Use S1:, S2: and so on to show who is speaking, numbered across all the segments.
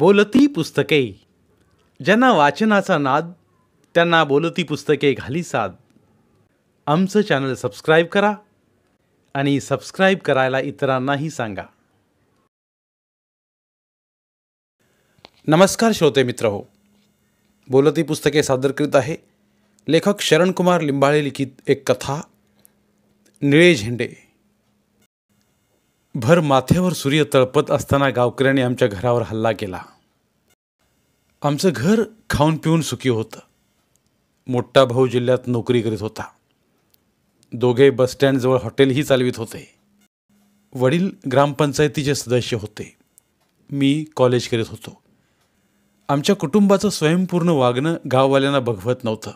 S1: बोलती पुस्तके ज्यांना वाचनाचा नाद त्यांना बोलती पुस्तके घाली साद आमचं चॅनल सबस्क्राईब करा आणि सबस्क्राईब करायला इतरांनाही सांगा नमस्कार श्रोते मित्र हो बोलती पुस्तके सादर करीत आहे लेखक शरणकुमार लिंबाळे लिखित एक कथा निळे झेंडे भर माथ्यावर सूर्य तळपत असताना गावकऱ्यांनी आमच्या घरावर हल्ला केला आमचं घर खाऊन पिऊन सुखी होतं मोठा भाऊ जिल्ह्यात नोकरी करीत होता दोघे बसस्टँडजवळ हॉटेलही चालवित होते वडील ग्रामपंचायतीचे सदस्य होते मी कॉलेज करीत होतो आमच्या कुटुंबाचं स्वयंपूर्ण वागणं गाववाल्यांना बघवत नव्हतं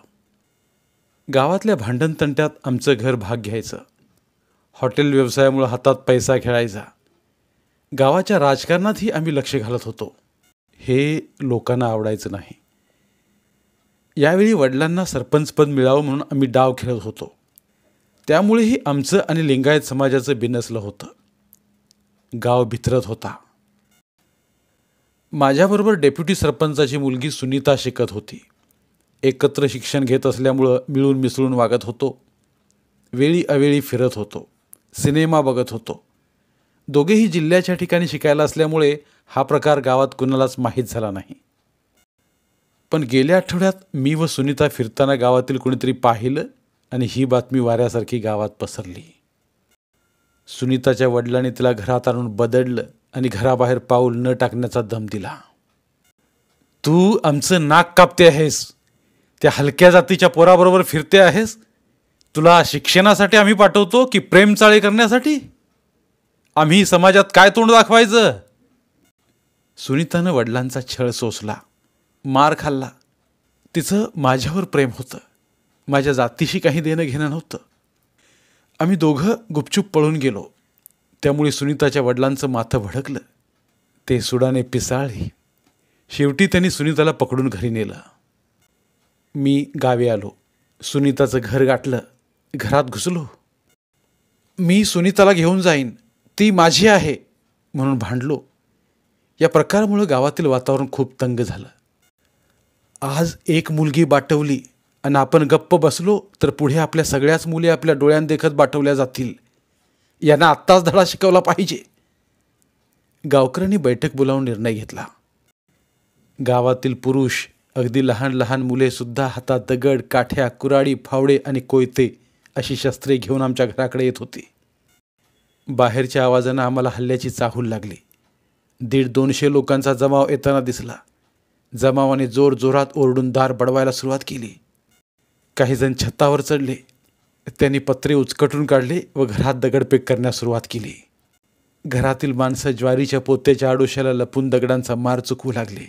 S1: गावातल्या भांडणतंट्यात आमचं घर भाग घ्यायचं हॉटेल व्यवसायामुळं हातात पैसा खेळायचा गावाच्या राजकारणातही आम्ही लक्ष घालत होतो हे लोकांना आवडायचं नाही यावेळी वडिलांना सरपंचपद मिळावं म्हणून आम्ही डाव खेळत होतो त्यामुळेही आमचं आणि लिंगायत समाजाचं बिनसलं होतं गाव भितरत होता माझ्याबरोबर डेप्युटी सरपंचाची मुलगी सुनीता शिकत होती एकत्र शिक्षण घेत असल्यामुळं मिळून मिसळून वागत होतो वेळी अवेळी फिरत होतो सिनेमा बघत होतो दोघेही जिल्ह्याच्या ठिकाणी शिकायला असल्यामुळे हा प्रकार गावात कुणालाच माहीत झाला नाही पण गेल्या आठवड्यात मी व सुनीता फिरताना गावातील कुणीतरी पाहिलं आणि ही बातमी वाऱ्यासारखी गावात पसरली सुनीताच्या वडिलांनी तिला घरात आणून बदडलं आणि घराबाहेर पाऊल न टाकण्याचा दम दिला तू आमचं नाक कापते आहेस त्या हलक्या जातीच्या पोराबरोबर फिरते आहेस तुला शिक्षणासाठी आम्ही पाठवतो की प्रेम चाळे करण्यासाठी आम्ही समाजात काय तोंड दाखवायचं सुनीतानं वडिलांचा छळ सोसला मार खाल्ला तिचं माझ्यावर प्रेम होतं माझ्या जातीशी काही देणं घेणं नव्हतं आम्ही दोघं गुपचूप पळून गेलो त्यामुळे सुनीताच्या वडिलांचं माथं भडकलं ते सुडाने पिसाळले शेवटी त्यांनी सुनीताला पकडून घरी नेलं मी गावी आलो सुनीताचं घर गाठलं घरात घुसलो मी सुनीताला घेऊन जाईन ती माझी आहे म्हणून भांडलो या प्रकारामुळं गावातील वातावरण खूप तंग झालं आज एक मुलगी बाटवली आणि आपण गप्प बसलो तर पुढे आपल्या सगळ्याच मुली आपल्या डोळ्यांदेखत बाटवल्या जातील यांना आत्ताच धडा शिकवला पाहिजे गावकऱ्यांनी बैठक बोलावून निर्णय घेतला गावातील पुरुष अगदी लहान लहान मुले सुद्धा हातात दगड काठ्या कुराडी फावडे आणि कोयते अशी शस्त्रे घेऊन आमच्या घराकडे येत होती बाहेरच्या आवाजानं आम्हाला हल्ल्याची चाहूल लागली दीड दोनशे लोकांचा जमाव येताना दिसला जमावाने जोरजोरात ओरडून दार बडवायला सुरुवात केली काहीजण छतावर चढले त्यांनी पत्रे उचकटून काढले व घरात दगडपेक करण्यास सुरुवात केली घरातील माणसं ज्वारीच्या पोत्याच्या आडोशाला लपून दगडांचा मार चुकवू लागले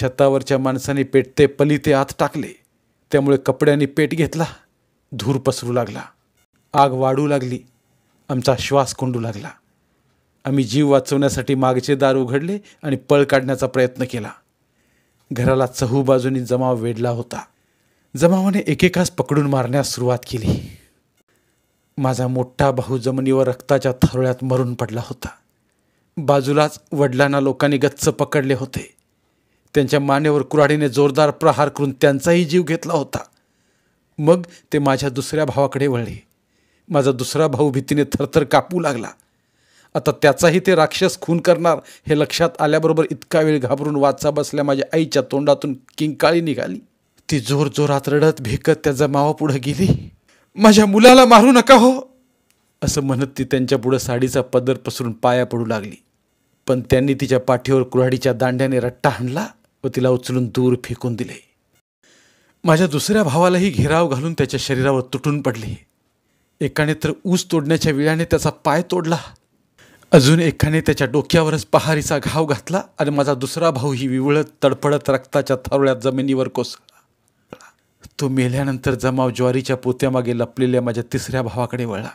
S1: छतावरच्या माणसाने पेटते पलीते आत टाकले त्यामुळे कपड्यांनी पेट घेतला धूर पसरू लागला आग वाढू लागली आमचा श्वास कोंडू लागला आम्ही जीव वाचवण्यासाठी मागचे दार उघडले आणि पळ काढण्याचा प्रयत्न केला घराला चहू बाजूनी जमाव वेढला होता जमावाने एकेकास पकडून मारण्यास सुरुवात केली माझा मोठा भाऊ जमिनीवर रक्ताच्या थरळ्यात मरून पडला होता बाजूलाच वडिलांना लोकांनी गच्च पकडले होते त्यांच्या मानेवर कुराडीने जोरदार प्रहार करून त्यांचाही जीव घेतला होता मग ते माझ्या दुसऱ्या भावाकडे वळले माझा दुसरा भाऊ भीतीने थरथर कापू लागला आता त्याचाही ते राक्षस खून करणार हे लक्षात आल्याबरोबर इतका वेळ घाबरून वाचा बसल्या माझ्या आईच्या तोंडातून किंकाळी निघाली ती जोरजोरात रडत भेकत त्या मावापुढं गेली माझ्या मुलाला मारू नका हो असं म्हणत ती त्यांच्या पुढं साडीचा पदर पसरून पाया पडू लागली पण त्यांनी तिच्या पाठीवर कुऱ्हाडीच्या दांड्याने रट्टा हाणला व तिला उचलून दूर फेकून दिले माझ्या दुसऱ्या भावालाही घेराव घालून त्याच्या शरीरावर तुटून पडली एकाने तर ऊस तोडण्याच्या वेळाने त्याचा पाय तोडला अजून एकाने त्याच्या डोक्यावरच पहारीचा घाव घातला आणि माझा दुसरा भाऊ ही विवळत तडफडत रक्ताच्या थरुळ्यात जमिनीवर कोसळला तो मेल्यानंतर जमाव ज्वारीच्या पोत्यामागे लपलेल्या माझ्या तिसऱ्या भावाकडे वळला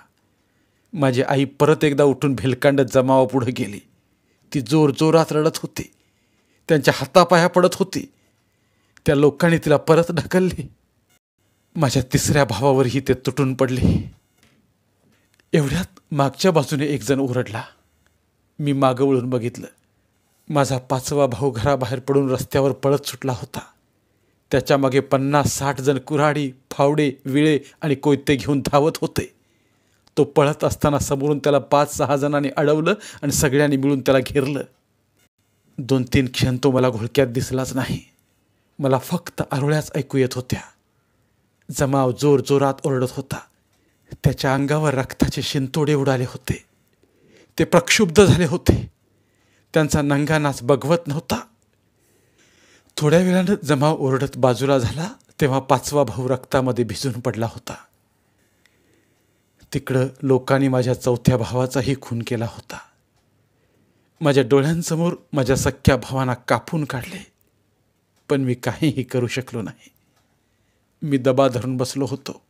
S1: माझी आई परत एकदा उठून भेलकांडत जमावापुढे गेली ती जोरजोरात रडत होती त्यांच्या हातापाया पडत होती त्या लोकांनी तिला परत ढकलली माझ्या तिसऱ्या भावावरही ते तुटून पडले एवढ्यात मागच्या बाजूने एकजण ओरडला मी मागं वळून बघितलं माझा पाचवा भाऊ घराबाहेर पडून रस्त्यावर पळत सुटला होता त्याच्यामागे पन्नास साठ जण कुऱ्हाडी फावडे विळे आणि कोयते घेऊन धावत होते तो पळत असताना समोरून त्याला पाच सहा जणांनी अडवलं आणि सगळ्यांनी मिळून त्याला घेरलं दोन तीन क्षण तो मला घोळक्यात दिसलाच नाही मला फक्त आरोळ्याच ऐकू येत होत्या जमाव जोर जोरात ओरडत होता त्याच्या अंगावर रक्ताचे शिंतोडे उडाले होते ते प्रक्षुब्ध झाले होते त्यांचा नंगानाच बघवत नव्हता थोड्या वेळानं जमाव ओरडत बाजूला झाला तेव्हा पाचवा भाऊ रक्तामध्ये भिजून पडला होता तिकडं लोकांनी माझ्या चौथ्या भावाचाही खून केला होता माझ्या डोळ्यांसमोर माझ्या सख्ख्या भावांना कापून काढले पण मी काहीही करू शकलो नाही मी दबा धरून बसलो होतो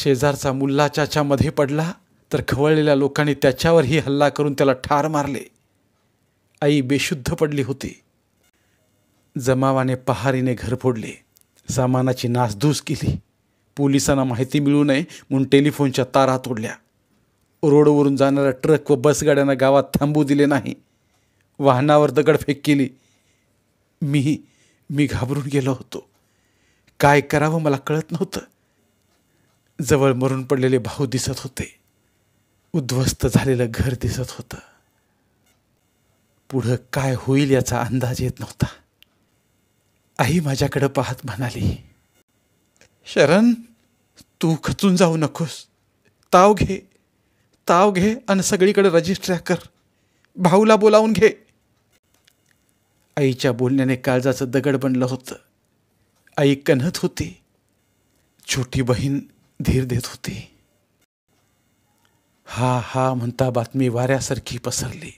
S1: शेजारचा मुल्ला चाच्यामध्ये पडला तर खवळलेल्या लोकांनी त्याच्यावरही हल्ला करून त्याला ठार मारले आई बेशुद्ध पडली होती जमावाने पहारीने घर फोडले सामानाची नासधूस केली पोलिसांना माहिती मिळू नये म्हणून टेलिफोनच्या तारा तोडल्या रोडवरून जाणाऱ्या ट्रक व बसगाड्यांना गावात थांबू दिले नाही वाहनावर दगडफेक केली मी मी घाबरून गेलो होतो काय करावं मला कळत नव्हतं जवळ मरून पडलेले भाऊ दिसत होते उद्ध्वस्त झालेलं घर दिसत होतं पुढं काय होईल याचा अंदाज येत नव्हता आई माझ्याकडं पाहत म्हणाली शरण तू खचून जाऊ नकोस ताव घे ताव घे आणि सगळीकडे रजिस्ट्र्या कर भाऊला बोलावून घे आईच्या बोलण्याने काळजाचं दगड बनलं होतं आई कन्हत होती छोटी बहीण धीर देत होती हा हा म्हणता बातमी वाऱ्यासारखी पसरली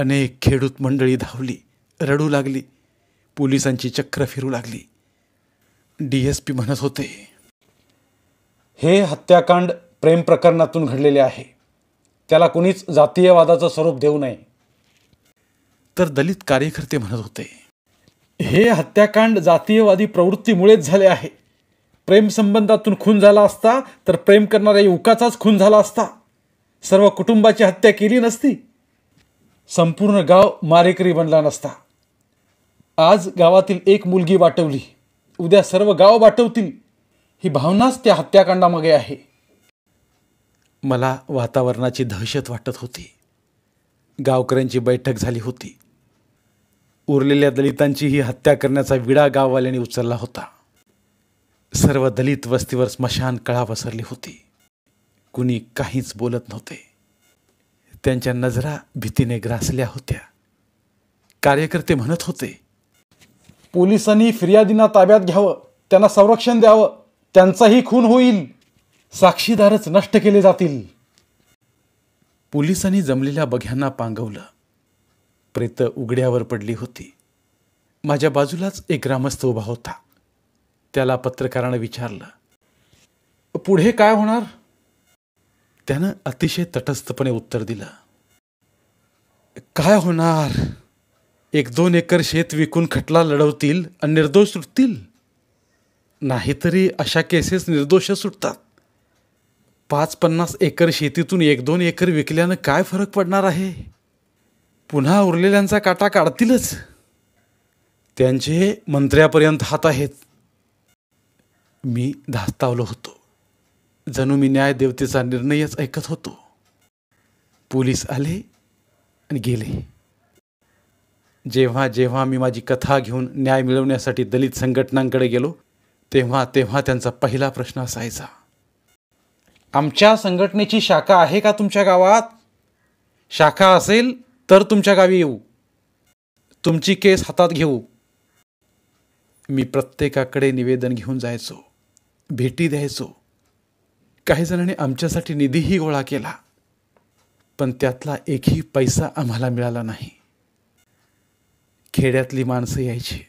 S1: अनेक खेडूत मंडळी धावली रडू लागली पोलिसांची चक्र फिरू लागली डी एस पी म्हणत होते हे हत्याकांड प्रेम प्रकरणातून घडलेले आहे त्याला कुणीच जातीयवादाचं स्वरूप देऊ नये तर दलित कार्यकर्ते म्हणत होते हे हत्याकांड जातीयवादी प्रवृत्तीमुळेच झाले आहे प्रेमसंबंधातून खून झाला असता तर प्रेम करणाऱ्या युवकाचाच खून झाला असता सर्व कुटुंबाची हत्या केली नसती संपूर्ण गाव मारेकरी बनला नसता आज गावातील एक मुलगी वाटवली उद्या सर्व गाव वाटवतील ही भावनाच त्या हत्याकांडामागे आहे मला वातावरणाची दहशत वाटत होती गावकऱ्यांची बैठक झाली होती उरलेल्या दलितांची ही हत्या करण्याचा विडा गाववाल्याने उचलला होता सर्व दलित वस्तीवर स्मशान कळा पसरली होती कुणी काहीच बोलत नव्हते त्यांच्या नजरा भीतीने ग्रासल्या होत्या कार्यकर्ते म्हणत होते पोलिसांनी फिर्यादींना ताब्यात घ्यावं त्यांना संरक्षण द्यावं त्यांचाही खून होईल साक्षीदारच नष्ट केले जातील पोलिसांनी जमलेल्या बघ्यांना पांगवलं प्रेत उघड्यावर पडली होती माझ्या बाजूलाच एक ग्रामस्थ उभा होता त्याला पत्रकारानं विचारलं पुढे काय होणार त्यानं अतिशय तटस्थपणे उत्तर दिलं काय होणार एक दोन एकर शेत विकून खटला लढवतील आणि निर्दोष सुटतील नाहीतरी अशा केसेस निर्दोष सुटतात पाच पन्नास एकर शेतीतून एक दोन एकर विकल्यानं काय फरक पडणार आहे पुन्हा उरलेल्यांचा काटा काढतीलच त्यांचे मंत्र्यापर्यंत हात आहेत मी धास्तावलो होतो जणू मी न्याय देवतेचा निर्णयच ऐकत होतो पोलीस आले आणि गेले जेव्हा जेव्हा मी माझी कथा घेऊन न्याय मिळवण्यासाठी दलित संघटनांकडे गेलो तेव्हा तेव्हा त्यांचा पहिला प्रश्न असायचा आमच्या संघटनेची शाखा आहे का तुमच्या गावात शाखा असेल तर तुमच्या गावी येऊ तुमची केस हातात घेऊ मी प्रत्येकाकडे निवेदन घेऊन जायचो भेटी द्यायचो काही जणांनी आमच्यासाठी निधीही गोळा केला पण त्यातला एकही पैसा आम्हाला मिळाला नाही खेड्यातली माणसं यायची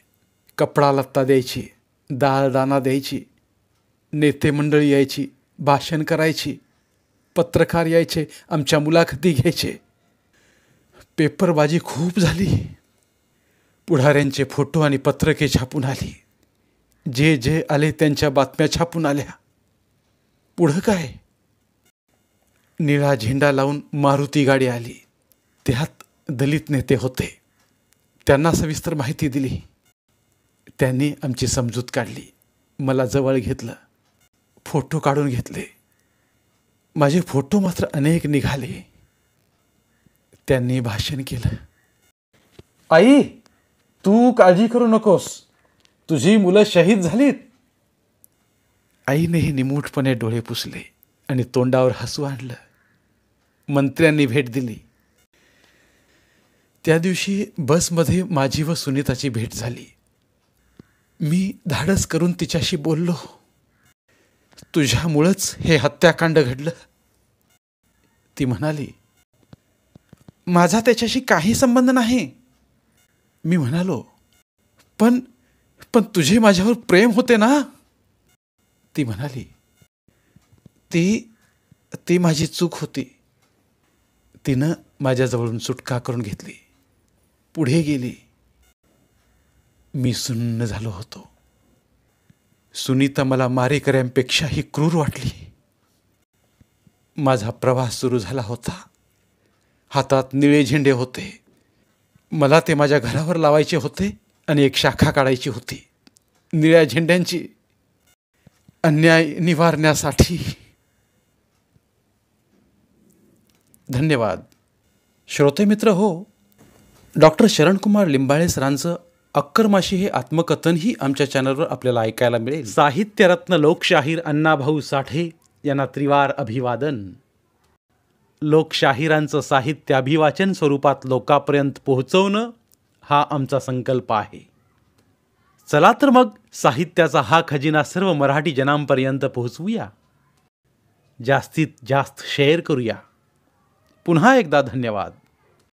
S1: कपडा लत्ता द्यायची दाळ दाना द्यायची नेते मंडळी यायची भाषण करायची पत्रकार यायचे आमच्या मुलाखती घ्यायचे पेपरबाजी खूप झाली पुढाऱ्यांचे फोटो आणि पत्रके छापून आली जे जे आले त्यांच्या बातम्या छापून आल्या पुढं काय निळा झेंडा लावून मारुती गाडी आली त्यात दलित नेते होते त्यांना सविस्तर माहिती दिली त्यांनी आमची समजूत काढली मला जवळ घेतलं फोटो काढून घेतले माझे फोटो मात्र अनेक निघाले त्यांनी भाषण केलं आई तू काळजी करू नकोस तुझी मुलं शहीद झालीत आईनेही निमूटपणे डोळे पुसले आणि तोंडावर हसू आणलं मंत्र्यांनी भेट दिली त्या दिवशी बसमध्ये माझी व सुनीताची भेट झाली मी धाडस करून तिच्याशी बोललो तुझ्यामुळंच हे हत्याकांड घडलं ती म्हणाली माझा त्याच्याशी काही संबंध नाही मी म्हणालो पण पण तुझे माझ्यावर प्रेम होते ना ती म्हणाली ती ती माझी चूक होती तिनं माझ्याजवळून सुटका करून घेतली पुढे गेली मी सुन्न झालो होतो सुनीता मला मारेकऱ्यांपेक्षाही क्रूर वाटली माझा प्रवास सुरू झाला होता हातात निळे झेंडे होते मला ते माझ्या घरावर लावायचे होते आणि एक शाखा काढायची होती निळ्या झेंड्यांची अन्याय निवारण्यासाठी धन्यवाद श्रोते मित्र हो डॉक्टर शरणकुमार लिंबाळे सरांचं अक्करमाशी हे आत्मकथनही आमच्या चॅनलवर आपल्याला ऐकायला मिळेल साहित्यरत्न लोकशाहीर अण्णाभाऊ साठे यांना त्रिवार अभिवादन लोकशाहिरांचं साहित्य अभिवाचन स्वरूपात लोकापर्यंत पोहोचवणं हा आमचा संकल्प आहे चला तर मग साहित्याचा हा खजिना सर्व मराठी जनांपर्यंत पोहोचवूया जास्तीत जास्त शेअर करूया पुन्हा एकदा धन्यवाद